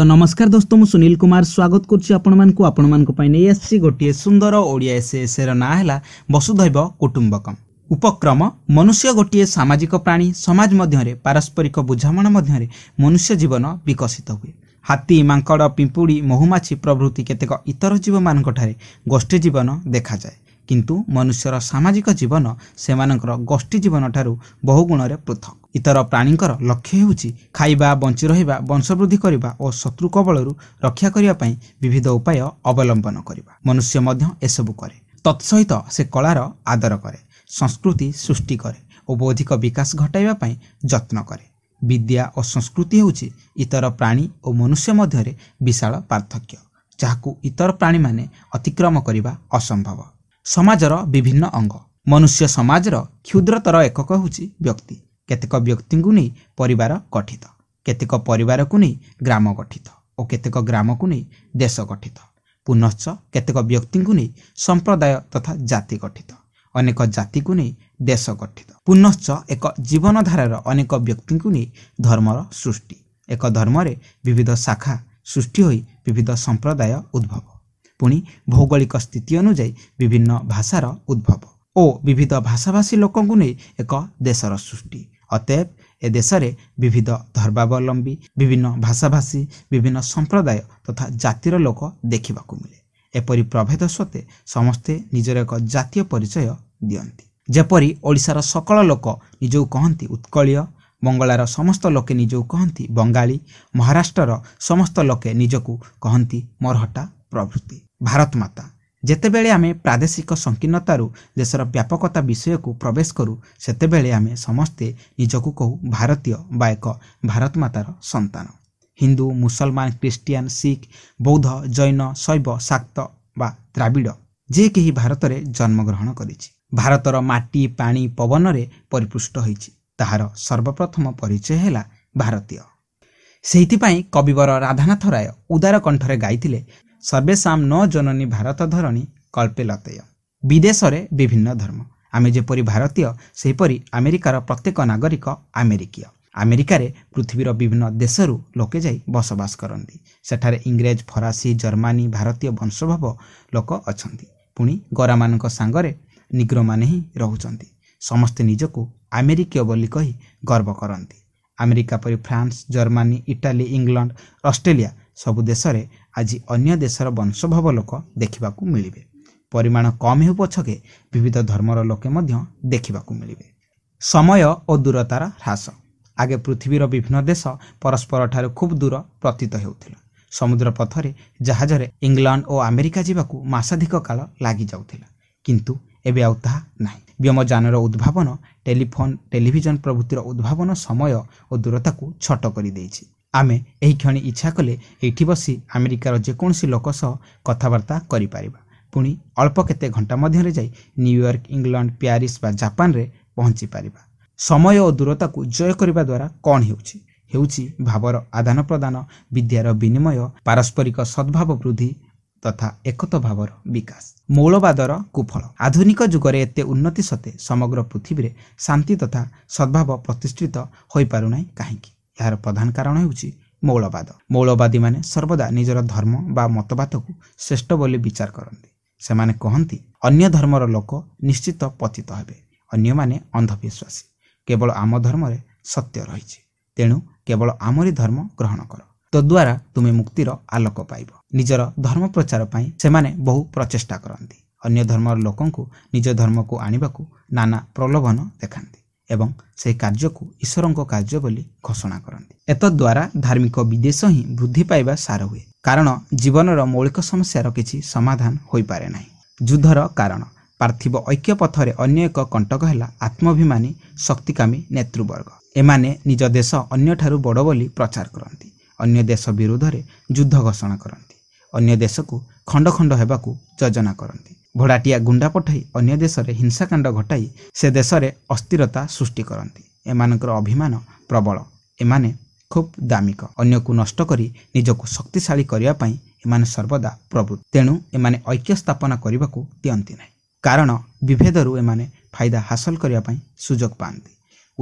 ତ ନମସ୍କାର ଦୋସ୍ତ ମୁଁ ସୁନୀଲ କୁମାର ସ୍ୱାଗତ କରୁଛି ଆପଣମାନଙ୍କୁ ଆପଣମାନଙ୍କ ପାଇଁ ନେଇ ଆସିଛି ଗୋଟିଏ ସୁନ୍ଦର ଓଡ଼ିଆ ଏସେ ଏସେର ନାଁ ହେଲା ବସୁଧୈବ କୁଟୁମ୍ବକମ୍ ଉପକ୍ରମ ମନୁଷ୍ୟ ଗୋଟିଏ ସାମାଜିକ ପ୍ରାଣୀ ସମାଜ ମଧ୍ୟରେ ପାରସ୍ପରିକ ବୁଝାମଣା ମଧ୍ୟରେ ମନୁଷ୍ୟ ଜୀବନ ବିକଶିତ ହୁଏ ହାତୀ ମାଙ୍କଡ଼ ପିମ୍ପୁଡ଼ି ମହୁମାଛି ପ୍ରଭୃତି କେତେକ ଇତର ଜୀବମାନଙ୍କଠାରେ ଗୋଷ୍ଠୀ ଜୀବନ ଦେଖାଯାଏ କିନ୍ତୁ ମନୁଷ୍ୟର ସାମାଜିକ ଜୀବନ ସେମାନଙ୍କର ଗୋଷ୍ଠୀ ଜୀବନଠାରୁ ଗୁଣରେ ପୃଥକ ଇତର ପ୍ରାଣୀଙ୍କର ଲକ୍ଷ୍ୟ ହେଉଛି ଖାଇବା ବଞ୍ଚି ରହିବା ବଂଶବୃଦ୍ଧି କରିବା ଓ ଶତ୍ରୁ କବଳରୁ ରକ୍ଷା କରିବା ପାଇଁ ବିବିଧ ଉପାୟ ଅବଲମ୍ବନ କରିବା ମନୁଷ୍ୟ ମଧ୍ୟ ଏସବୁ କରେ ତତ୍ସହିତ ସେ କଳାର ଆଦର କରେ ସଂସ୍କୃତି ସୃଷ୍ଟି କରେ ଓ ବୌଦ୍ଧିକ ବିକାଶ ଘଟାଇବା ପାଇଁ ଯତ୍ନ କରେ ବିଦ୍ୟା ଓ ସଂସ୍କୃତି ହେଉଛି ଇତର ପ୍ରାଣୀ ଓ ମନୁଷ୍ୟ ମଧ୍ୟରେ ବିଶାଳ ପାର୍ଥକ୍ୟ ଯାହାକୁ ଇତର ପ୍ରାଣୀମାନେ ଅତିକ୍ରମ କରିବା ଅସମ୍ଭବ ସମାଜର ବିଭିନ୍ନ ଅଙ୍ଗ ମନୁଷ୍ୟ ସମାଜର କ୍ଷୁଦ୍ରତର ଏକକ ହେଉଛି ବ୍ୟକ୍ତି କେତେକ ବ୍ୟକ୍ତିଙ୍କୁ ନେଇ ପରିବାର ଗଠିତ କେତେକ ପରିବାରକୁ ନେଇ ଗ୍ରାମ ଗଠିତ ଓ କେତେକ ଗ୍ରାମକୁ ନେଇ ଦେଶ ଗଠିତ ପୁନଶ୍ଚ କେତେକ ବ୍ୟକ୍ତିଙ୍କୁ ନେଇ ସମ୍ପ୍ରଦାୟ ତଥା ଜାତି ଗଠିତ ଅନେକ ଜାତିକୁ ନେଇ ଦେଶ ଗଠିତ ପୁନଶ୍ଚ ଏକ ଜୀବନଧାରାର ଅନେକ ବ୍ୟକ୍ତିଙ୍କୁ ନେଇ ଧର୍ମର ସୃଷ୍ଟି ଏକ ଧର୍ମରେ ବିବିଧ ଶାଖା ସୃଷ୍ଟି ହୋଇ ବିବିଧ ସମ୍ପ୍ରଦାୟ ଉଦ୍ଭବ ପୁଣି ଭୌଗୋଳିକ ସ୍ଥିତି ଅନୁଯାୟୀ ବିଭିନ୍ନ ଭାଷାର ଉଦ୍ଭବ ଓ ବିବିଧ ଭାଷାଭାଷୀ ଲୋକଙ୍କୁ ନେଇ ଏକ ଦେଶର ସୃଷ୍ଟି ଅତଏବ ଏ ଦେଶରେ ବିବିଧ ଧର୍ମାବଲମ୍ବୀ ବିଭିନ୍ନ ଭାଷାଭାଷୀ ବିଭିନ୍ନ ସମ୍ପ୍ରଦାୟ ତଥା ଜାତିର ଲୋକ ଦେଖିବାକୁ ମିଳେ ଏପରି ପ୍ରଭେଦ ସତ୍ତ୍ୱେ ସମସ୍ତେ ନିଜର ଏକ ଜାତୀୟ ପରିଚୟ ଦିଅନ୍ତି ଯେପରି ଓଡ଼ିଶାର ସକଳ ଲୋକ ନିଜକୁ କହନ୍ତି ଉତ୍କଳୀୟ ବଙ୍ଗଳାର ସମସ୍ତ ଲୋକେ ନିଜକୁ କହନ୍ତି ବଙ୍ଗାଳୀ ମହାରାଷ୍ଟ୍ରର ସମସ୍ତ ଲୋକେ ନିଜକୁ କହନ୍ତି ମରହଟା ପ୍ରଭୃତି ଭାରତ ମାତା ଯେତେବେଳେ ଆମେ ପ୍ରାଦେଶିକ ସଂକୀର୍ଣ୍ଣତାରୁ ଦେଶର ବ୍ୟାପକତା ବିଷୟକୁ ପ୍ରବେଶ କରୁ ସେତେବେଳେ ଆମେ ସମସ୍ତେ ନିଜକୁ କହୁ ଭାରତୀୟ ବା ଏକ ଭାରତମାତାର ସନ୍ତାନ ହିନ୍ଦୁ ମୁସଲମାନ ଖ୍ରୀଷ୍ଟିଆନ ଶିଖ ବୌଦ୍ଧ ଜୈନ ଶୈବ ଶାକ୍ତ ବା ଦ୍ରାବିଡ଼ ଯିଏ କେହି ଭାରତରେ ଜନ୍ମଗ୍ରହଣ କରିଛି ଭାରତର ମାଟି ପାଣି ପବନରେ ପରିପୃଷ୍ଟ ହୋଇଛି ତାହାର ସର୍ବପ୍ରଥମ ପରିଚୟ ହେଲା ଭାରତୀୟ ସେଇଥିପାଇଁ କବିବର ରାଧାନାଥ ରାୟ ଉଦାର କଣ୍ଠରେ ଗାଇଥିଲେ ସର୍ବେଷାମ ନ ଜନନୀ ଭାରତ ଧରଣୀ କଳ୍ପେ ଲତୟ ବିଦେଶରେ ବିଭିନ୍ନ ଧର୍ମ ଆମେ ଯେପରି ଭାରତୀୟ ସେହିପରି ଆମେରିକାର ପ୍ରତ୍ୟେକ ନାଗରିକ ଆମେରିକୀୟ ଆମେରିକାରେ ପୃଥିବୀର ବିଭିନ୍ନ ଦେଶରୁ ଲୋକେ ଯାଇ ବସବାସ କରନ୍ତି ସେଠାରେ ଇଂରେଜ ଫରାସୀ ଜର୍ମାନୀ ଭାରତୀୟ ବଂଶୋଭବ ଲୋକ ଅଛନ୍ତି ପୁଣି ଗରାମାନଙ୍କ ସାଙ୍ଗରେ ନିଗ୍ରମାନେ ହିଁ ରହୁଛନ୍ତି ସମସ୍ତେ ନିଜକୁ ଆମେରିକୀୟ ବୋଲି କହି ଗର୍ବ କରନ୍ତି ଆମେରିକା ପରି France Germany Italy England Australia ସବୁ ଦେଶରେ ଆଜି ଅନ୍ୟ ଦେଶର ବଂଶଭାବ ଲୋକ ଦେଖିବାକୁ ମିଳିବେ ପରିମାଣ କମ୍ ହେଉ ପଛକେ ବିବିଧ ଧର୍ମର ଲୋକେ ମଧ୍ୟ ଦେଖିବାକୁ ମିଳିବେ ସମୟ ଓ ଦୂରତାର ହ୍ରାସ ଆଗେ ପୃଥିବୀର ବିଭିନ୍ନ ଦେଶ ପରସ୍ପରଠାରୁ ଖୁବ୍ ଦୂର ପ୍ରତୀତ ହେଉଥିଲା ସମୁଦ୍ର ପଥରେ ଜାହାଜରେ ଇଂଲଣ୍ଡ ଓ ଆମେରିକା ଯିବାକୁ ମାସାଧିକ କାଳ ଲାଗିଯାଉଥିଲା କିନ୍ତୁ ଏବେ ଆଉ ତାହା ନାହିଁ ବ୍ୟୋମଯାନର ଉଦ୍ଭାବନ ଟେଲିଫୋନ୍ ଟେଲିଭିଜନ ପ୍ରଭୃତିର ଉଦ୍ଭାବନ ସମୟ ଓ ଦୂରତାକୁ ଛୋଟ କରିଦେଇଛି ଆମେ ଏହି କ୍ଷଣି ଇଚ୍ଛା କଲେ ଏଇଠି ବସି ଆମେରିକାର ଯେକୌଣସି ଲୋକ ସହ କଥାବାର୍ତ୍ତା କରିପାରିବା ପୁଣି ଅଳ୍ପ କେତେ ଘଣ୍ଟା ମଧ୍ୟରେ ଯାଇ ନ୍ୟୁୟର୍କ ଇଂଲଣ୍ଡ ପ୍ୟାରିସ୍ ବା ଜାପାନରେ ପହଞ୍ଚିପାରିବା ସମୟ ଓ ଦୂରତାକୁ ଜୟ କରିବା ଦ୍ୱାରା କ'ଣ ହେଉଛି ହେଉଛି ଭାବର ଆଦାନ ପ୍ରଦାନ ବିଦ୍ୟାର ବିନିମୟ ପାରସ୍ପରିକ ସଦ୍ଭାବ ବୃଦ୍ଧି ତଥା ଏକତ ଭାବର ବିକାଶ ମୌଳବାଦର କୁଫଳ ଆଧୁନିକ ଯୁଗରେ ଏତେ ଉନ୍ନତି ସତ୍ତ୍ୱେ ସମଗ୍ର ପୃଥିବୀରେ ଶାନ୍ତି ତଥା ସଦ୍ଭାବ ପ୍ରତିଷ୍ଠିତ ହୋଇପାରୁନାହିଁ କାହିଁକି यार प्रधान कारण हेर्छ मौलवाद मौलवादी म सर्वदा निजर धर्म बा मतवादको श्रेष्ठ बोली विचार कति कहाँ अन्य धर्मर लोक निश्चित पतित हो अन्य अन्धविश्वासी केवल आम धर्मले सत्य रहि तेणु केवल आमरी धर्म ग्रहण क तद्वारा तुमे मुक्तिर आलोक पाइब पिजर धर्म प्रचार बहु पाचेष्टा कति अन्य धर्म को धर्मको आणि नाना प्रलोभन देखा ଏବଂ ସେ କାର୍ଯ୍ୟକୁ ଈଶ୍ୱରଙ୍କ କାର୍ଯ୍ୟ ବୋଲି ଘୋଷଣା କରନ୍ତି ଏତଦ୍ୱାରା ଧାର୍ମିକ ବିଦେଶ ହିଁ ବୃଦ୍ଧି ପାଇବା ସାର ହୁଏ କାରଣ ଜୀବନର ମୌଳିକ ସମସ୍ୟାର କିଛି ସମାଧାନ ହୋଇପାରେ ନାହିଁ ଯୁଦ୍ଧର କାରଣ ପାର୍ଥିବ ଐକ୍ୟ ପଥରେ ଅନ୍ୟ ଏକ କଣ୍ଟକ ହେଲା ଆତ୍ମାଭିମାନୀ ଶକ୍ତିକାମୀ ନେତୃବର୍ଗ ଏମାନେ ନିଜ ଦେଶ ଅନ୍ୟଠାରୁ ବଡ଼ ବୋଲି ପ୍ରଚାର କରନ୍ତି ଅନ୍ୟ ଦେଶ ବିରୁଦ୍ଧରେ ଯୁଦ୍ଧ ଘୋଷଣା କରନ୍ତି ଅନ୍ୟ ଦେଶକୁ ଖଣ୍ଡ ଖଣ୍ଡ ହେବାକୁ ଯୋଜନା କରନ୍ତି ଭଡ଼ାଟିଆ ଗୁଣ୍ଡା ପଠାଇ ଅନ୍ୟ ଦେଶରେ ହିଂସାକାଣ୍ଡ ଘଟାଇ ସେ ଦେଶରେ ଅସ୍ଥିରତା ସୃଷ୍ଟି କରନ୍ତି ଏମାନଙ୍କର ଅଭିମାନ ପ୍ରବଳ ଏମାନେ ଖୁବ୍ ଦାମିକ ଅନ୍ୟକୁ ନଷ୍ଟ କରି ନିଜକୁ ଶକ୍ତିଶାଳୀ କରିବା ପାଇଁ ଏମାନେ ସର୍ବଦା ପ୍ରବୃତ୍ତି ତେଣୁ ଏମାନେ ଐକ୍ୟ ସ୍ଥାପନ କରିବାକୁ ଦିଅନ୍ତି ନାହିଁ କାରଣ ବିଭେଦରୁ ଏମାନେ ଫାଇଦା ହାସଲ କରିବା ପାଇଁ ସୁଯୋଗ ପାଆନ୍ତି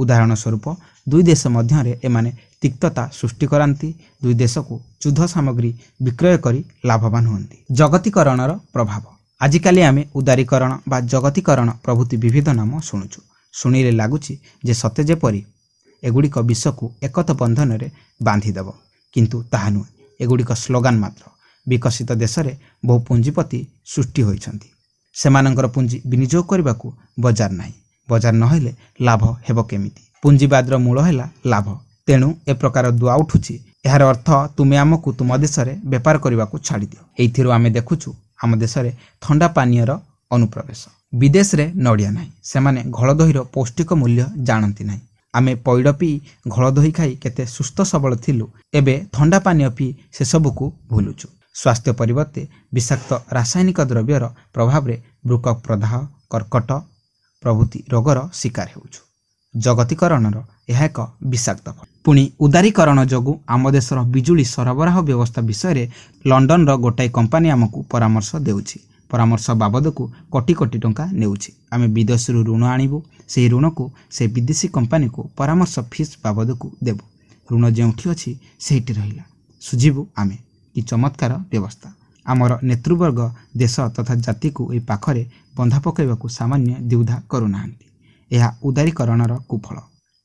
ଉଦାହରଣ ସ୍ୱରୂପ ଦୁଇ ଦେଶ ମଧ୍ୟରେ ଏମାନେ ତିକ୍ତତା ସୃଷ୍ଟି କରାନ୍ତି ଦୁଇ ଦେଶକୁ ଯୁଦ୍ଧ ସାମଗ୍ରୀ ବିକ୍ରୟ କରି ଲାଭବାନ ହୁଅନ୍ତି ଜଗତୀକରଣର ପ୍ରଭାବ ଆଜିକାଲି ଆମେ ଉଦାରୀକରଣ ବା ଜଗତୀକରଣ ପ୍ରଭୃତି ବିବିଧ ନାମ ଶୁଣୁଛୁ ଶୁଣିଲେ ଲାଗୁଛି ଯେ ସତେ ଯେପରି ଏଗୁଡ଼ିକ ବିଶ୍ୱକୁ ଏକତ ବନ୍ଧନରେ ବାନ୍ଧିଦେବ କିନ୍ତୁ ତାହା ନୁହେଁ ଏଗୁଡ଼ିକ ସ୍ଲୋଗାନ ମାତ୍ର ବିକଶିତ ଦେଶରେ ବହୁ ପୁଞ୍ଜିପତି ସୃଷ୍ଟି ହୋଇଛନ୍ତି ସେମାନଙ୍କର ପୁଞ୍ଜି ବିନିଯୋଗ କରିବାକୁ ବଜାର ନାହିଁ ବଜାର ନହେଲେ ଲାଭ ହେବ କେମିତି ପୁଞ୍ଜିବାଦର ମୂଳ ହେଲା ଲାଭ ତେଣୁ ଏ ପ୍ରକାର ଦୁଆ ଉଠୁଛି ଏହାର ଅର୍ଥ ତୁମେ ଆମକୁ ତୁମ ଦେଶରେ ବେପାର କରିବାକୁ ଛାଡ଼ିଦିଅ ଏଇଥିରୁ ଆମେ ଦେଖୁଛୁ ଆମ ଦେଶରେ ଥଣ୍ଡା ପାନୀୟର ଅନୁପ୍ରବେଶ ବିଦେଶରେ ନଡ଼ିଆ ନାହିଁ ସେମାନେ ଘଳଦହିର ପୌଷ୍ଟିକ ମୂଲ୍ୟ ଜାଣନ୍ତି ନାହିଁ ଆମେ ପଇଡ଼ ପିଇ ଘଳଦହି ଖାଇ କେତେ ସୁସ୍ଥ ସବଳ ଥିଲୁ ଏବେ ଥଣ୍ଡା ପାନୀୟ ପିଇ ସେସବୁକୁ ଭୁଲୁଛୁ ସ୍ୱାସ୍ଥ୍ୟ ପରିବର୍ତ୍ତେ ବିଷାକ୍ତ ରାସାୟନିକ ଦ୍ରବ୍ୟର ପ୍ରଭାବରେ ବୃକ ପ୍ରଦାହ କର୍କଟ ପ୍ରଭୃତି ରୋଗର ଶିକାର ହେଉଛୁ ଜଗତୀକରଣର ଏହା ଏକ ବିଷାକ୍ତ ପୁଣି ଉଦାରୀକରଣ ଯୋଗୁଁ ଆମ ଦେଶର ବିଜୁଳି ସରବରାହ ବ୍ୟବସ୍ଥା ବିଷୟରେ ଲଣ୍ଡନର ଗୋଟାଏ କମ୍ପାନୀ ଆମକୁ ପରାମର୍ଶ ଦେଉଛି ପରାମର୍ଶ ବାବଦକୁ କୋଟି କୋଟି ଟଙ୍କା ନେଉଛି ଆମେ ବିଦେଶରୁ ଋଣ ଆଣିବୁ ସେହି ଋଣକୁ ସେ ବିଦେଶୀ କମ୍ପାନୀକୁ ପରାମର୍ଶ ଫିସ୍ ବାବଦକୁ ଦେବୁ ଋଣ ଯେଉଁଠି ଅଛି ସେଇଠି ରହିଲା ସୁଝିବୁ ଆମେ କି ଚମତ୍କାର ବ୍ୟବସ୍ଥା ଆମର ନେତୃବର୍ଗ ଦେଶ ତଥା ଜାତିକୁ ଏହି ପାଖରେ ବନ୍ଧା ପକାଇବାକୁ ସାମାନ୍ୟ ଦ୍ୱିଧା କରୁନାହାନ୍ତି ଏହା ଉଦାରୀକରଣର କୁଫଳ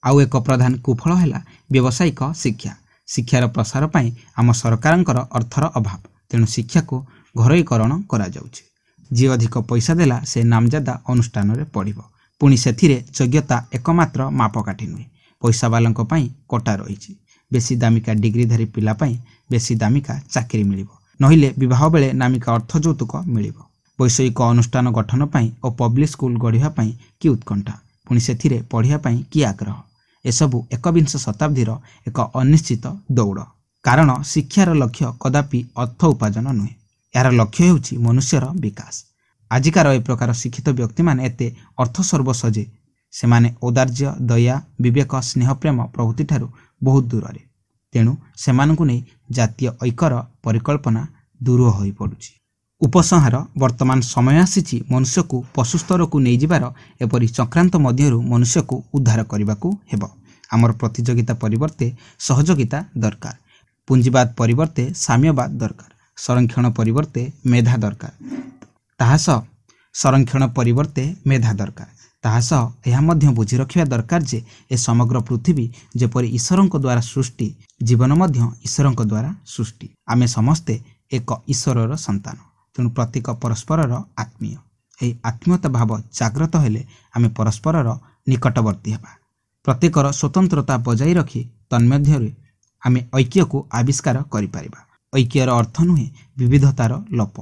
ଆଉ ଏକ ପ୍ରଧାନ କୁଫଳ ହେଲା ବ୍ୟବସାୟିକ ଶିକ୍ଷା ଶିକ୍ଷାର ପ୍ରସାର ପାଇଁ ଆମ ସରକାରଙ୍କର ଅର୍ଥର ଅଭାବ ତେଣୁ ଶିକ୍ଷାକୁ ଘରୋଇକରଣ କରାଯାଉଛି ଯିଏ ଅଧିକ ପଇସା ଦେଲା ସେ ନାମଜାଦା ଅନୁଷ୍ଠାନରେ ପଢ଼ିବ ପୁଣି ସେଥିରେ ଯୋଗ୍ୟତା ଏକମାତ୍ର ମାପକାଠି ନୁହେଁ ପଇସାବାଲାଙ୍କ ପାଇଁ କଟା ରହିଛି ବେଶୀ ଦାମିକା ଡିଗ୍ରୀଧାରୀ ପିଲା ପାଇଁ ବେଶୀ ଦାମିକା ଚାକିରି ମିଳିବ ନହେଲେ ବିବାହ ବେଳେ ନାମିକା ଅର୍ଥ ଯୌତୁକ ମିଳିବ ବୈଷୟିକ ଅନୁଷ୍ଠାନ ଗଠନ ପାଇଁ ଓ ପବ୍ଲିକ୍ ସ୍କୁଲ ଗଢ଼ିବା ପାଇଁ କି ଉତ୍କଣ୍ଠା ପୁଣି ସେଥିରେ ପଢ଼ିବା ପାଇଁ କି ଆଗ୍ରହ ଏସବୁ ଏକବିଂଶ ଶତାବ୍ଦୀର ଏକ ଅନିଶ୍ଚିତ ଦୌଡ଼ କାରଣ ଶିକ୍ଷାର ଲକ୍ଷ୍ୟ କଦାପି ଅର୍ଥ ଉପାର୍ଜନ ନୁହେଁ ଏହାର ଲକ୍ଷ୍ୟ ହେଉଛି ମନୁଷ୍ୟର ବିକାଶ ଆଜିକାର ଏ ପ୍ରକାର ଶିକ୍ଷିତ ବ୍ୟକ୍ତିମାନେ ଏତେ ଅର୍ଥ ସର୍ବସ ଯେ ସେମାନେ ଔଦାର୍ଯ୍ୟ ଦୟା ବିବେକ ସ୍ନେହପ୍ରେମ ପ୍ରଭୃତିଠାରୁ ବହୁତ ଦୂରରେ ତେଣୁ ସେମାନଙ୍କୁ ନେଇ ଜାତୀୟ ଐକ୍ୟର ପରିକଳ୍ପନା ଦୂର ହୋଇପଡ଼ୁଛି ଉପସଂହାର ବର୍ତ୍ତମାନ ସମୟ ଆସିଛି ମନୁଷ୍ୟକୁ ପଶୁ ସ୍ତରକୁ ନେଇଯିବାର ଏପରି ଚକ୍ରାନ୍ତ ମଧ୍ୟରୁ ମନୁଷ୍ୟକୁ ଉଦ୍ଧାର କରିବାକୁ ହେବ ଆମର ପ୍ରତିଯୋଗିତା ପରିବର୍ତ୍ତେ ସହଯୋଗିତା ଦରକାର ପୁଞ୍ଜିବାଦ ପରିବର୍ତ୍ତେ ସାମ୍ୟବାଦ ଦରକାର ସଂରକ୍ଷଣ ପରିବର୍ତ୍ତେ ମେଧା ଦରକାର ତାହା ସହ ସଂରକ୍ଷଣ ପରିବର୍ତ୍ତେ ମେଧା ଦରକାର ତାହା ସହ ଏହା ମଧ୍ୟ ବୁଝି ରଖିବା ଦରକାର ଯେ ଏ ସମଗ୍ର ପୃଥିବୀ ଯେପରି ଈଶ୍ୱରଙ୍କ ଦ୍ୱାରା ସୃଷ୍ଟି ଜୀବନ ମଧ୍ୟ ଈଶ୍ୱରଙ୍କ ଦ୍ୱାରା ସୃଷ୍ଟି ଆମେ ସମସ୍ତେ ଏକ ଈଶ୍ୱରର ସନ୍ତାନ ତେଣୁ ପ୍ରତ୍ୟେକ ପରସ୍ପରର ଆତ୍ମୀୟ ଏହି ଆତ୍ମୀୟତା ଭାବ ଜାଗ୍ରତ ହେଲେ ଆମେ ପରସ୍ପରର ନିକଟବର୍ତ୍ତୀ ହେବା ପ୍ରତ୍ୟେକର ସ୍ୱତନ୍ତ୍ରତା ବଜାଇ ରଖି ତନ୍ମଧ୍ୟରେ ଆମେ ଐକ୍ୟକୁ ଆବିଷ୍କାର କରିପାରିବା ଐକ୍ୟର ଅର୍ଥ ନୁହେଁ ବିବିଧତାର ଲୋପ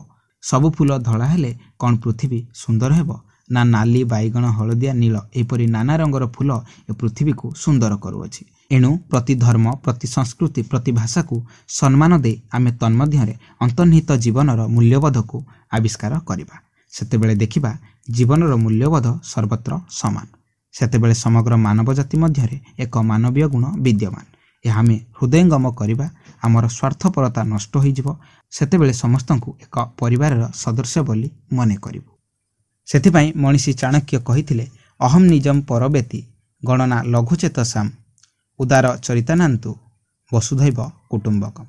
ସବୁ ଫୁଲ ଧଳା ହେଲେ କ'ଣ ପୃଥିବୀ ସୁନ୍ଦର ହେବ ନା ନାଲି ବାଇଗଣ ହଳଦିଆ ନୀଳ ଏହିପରି ନାନା ରଙ୍ଗର ଫୁଲ ଏ ପୃଥିବୀକୁ ସୁନ୍ଦର କରୁଅଛି ଏଣୁ ପ୍ରତି ଧର୍ମ ପ୍ରତି ସଂସ୍କୃତି ପ୍ରତି ଭାଷାକୁ ସମ୍ମାନ ଦେଇ ଆମେ ତନ୍ମଧ୍ୟରେ ଅନ୍ତର୍ନିହିତ ଜୀବନର ମୂଲ୍ୟବୋଧକୁ ଆବିଷ୍କାର କରିବା ସେତେବେଳେ ଦେଖିବା ଜୀବନର ମୂଲ୍ୟବୋଧ ସର୍ବତ୍ର ସମାନ ସେତେବେଳେ ସମଗ୍ର ମାନବ ଜାତି ମଧ୍ୟରେ ଏକ ମାନବୀୟ ଗୁଣ ବିଦ୍ୟମାନ ଏହା ଆମେ ହୃଦୟଙ୍ଗମ କରିବା ଆମର ସ୍ୱାର୍ଥପରତା ନଷ୍ଟ ହୋଇଯିବ ସେତେବେଳେ ସମସ୍ତଙ୍କୁ ଏକ ପରିବାରର ସଦସ୍ୟ ବୋଲି ମନେ କରିବୁ ସେଥିପାଇଁ ମଣିଷୀ ଚାଣକ୍ୟ କହିଥିଲେ ଅହମ୍ ନିଜମ୍ ପରବେତୀ ଗଣନା ଲଘୁଚେତସାମ୍ ଉଦାର ଚରିତାନାନ୍ତୁ ବସୁଧୈବ କୁଟୁମ୍ବକ